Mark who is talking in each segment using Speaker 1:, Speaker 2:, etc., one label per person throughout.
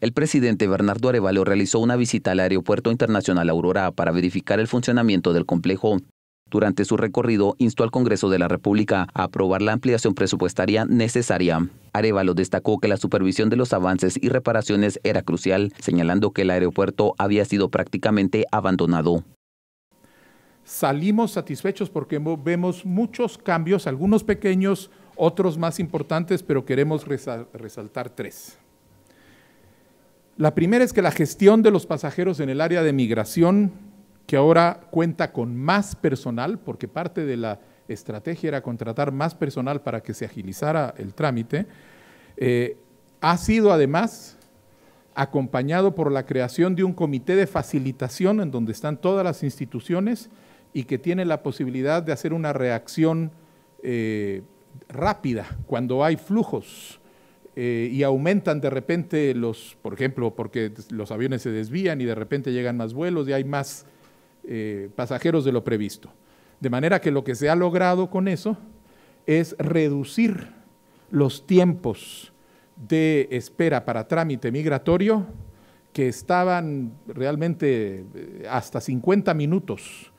Speaker 1: El presidente Bernardo Arevalo realizó una visita al Aeropuerto Internacional Aurora para verificar el funcionamiento del complejo. Durante su recorrido, instó al Congreso de la República a aprobar la ampliación presupuestaria necesaria. Arevalo destacó que la supervisión de los avances y reparaciones era crucial, señalando que el aeropuerto había sido prácticamente abandonado.
Speaker 2: Salimos satisfechos porque vemos muchos cambios, algunos pequeños, otros más importantes, pero queremos resaltar tres. La primera es que la gestión de los pasajeros en el área de migración, que ahora cuenta con más personal, porque parte de la estrategia era contratar más personal para que se agilizara el trámite, eh, ha sido además acompañado por la creación de un comité de facilitación en donde están todas las instituciones y que tiene la posibilidad de hacer una reacción eh, rápida cuando hay flujos eh, y aumentan de repente los, por ejemplo, porque los aviones se desvían y de repente llegan más vuelos y hay más eh, pasajeros de lo previsto. De manera que lo que se ha logrado con eso es reducir los tiempos de espera para trámite migratorio que estaban realmente eh, hasta 50 minutos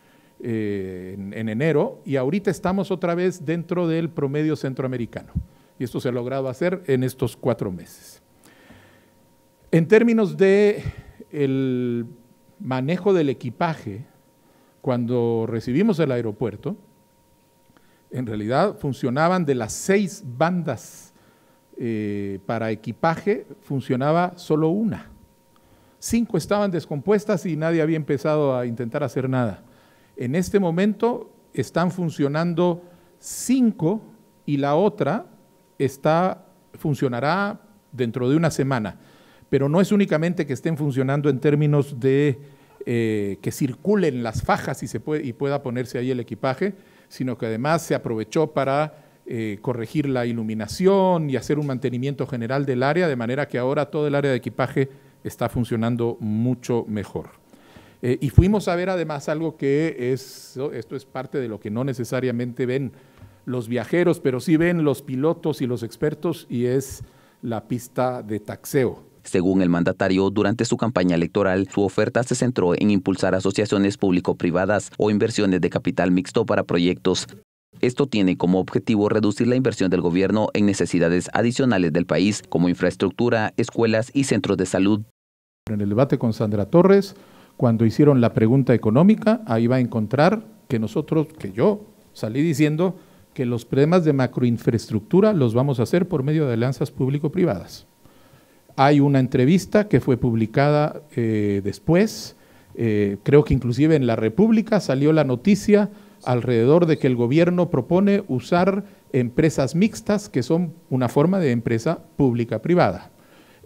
Speaker 2: en enero y ahorita estamos otra vez dentro del promedio centroamericano y esto se ha logrado hacer en estos cuatro meses. En términos de el manejo del equipaje, cuando recibimos el aeropuerto, en realidad funcionaban de las seis bandas eh, para equipaje, funcionaba solo una. Cinco estaban descompuestas y nadie había empezado a intentar hacer nada. En este momento están funcionando cinco y la otra está, funcionará dentro de una semana, pero no es únicamente que estén funcionando en términos de eh, que circulen las fajas y, se pueda ponerse ahí el equipaje, sino que además se aprovechó para eh, corregir la iluminación y hacer un mantenimiento general del área, de manera que ahora todo el área de equipaje está funcionando mucho mejor. Eh, y fuimos a ver además algo que es, esto es parte de lo que no necesariamente ven los viajeros, pero sí ven los pilotos y los expertos y es la pista de
Speaker 1: taxeo. Según el mandatario, durante su campaña electoral, su oferta se centró en impulsar asociaciones público-privadas o inversiones de capital mixto para proyectos. Esto tiene como objetivo reducir la inversión del gobierno en necesidades adicionales del país, como infraestructura, escuelas y centros de salud.
Speaker 2: En el debate con Sandra Torres, cuando hicieron la pregunta económica, ahí va a encontrar que nosotros, que yo salí diciendo que los problemas de macroinfraestructura los vamos a hacer por medio de alianzas público-privadas. Hay una entrevista que fue publicada eh, después, eh, creo que inclusive en La República salió la noticia alrededor de que el gobierno propone usar empresas mixtas que son una forma de empresa pública-privada.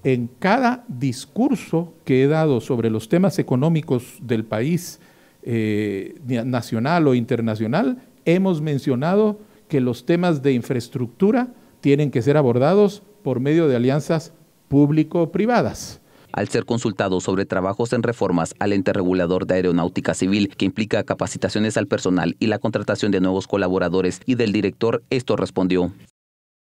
Speaker 2: En cada discurso que he dado sobre los temas económicos del país, eh, nacional o internacional, hemos mencionado que los temas de infraestructura tienen que ser abordados por medio de alianzas público-privadas.
Speaker 1: Al ser consultado sobre trabajos en reformas al ente regulador de aeronáutica civil, que implica capacitaciones al personal y la contratación de nuevos colaboradores y del director, esto respondió.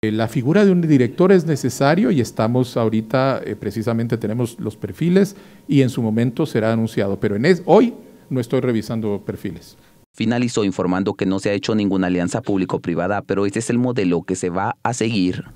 Speaker 1: Eh, la figura de un director es necesario y
Speaker 2: estamos ahorita, eh, precisamente tenemos los perfiles y en su momento será anunciado, pero
Speaker 1: hoy no estoy revisando perfiles. Finalizó informando que no se ha hecho ninguna alianza público-privada, pero este es el modelo que se va a seguir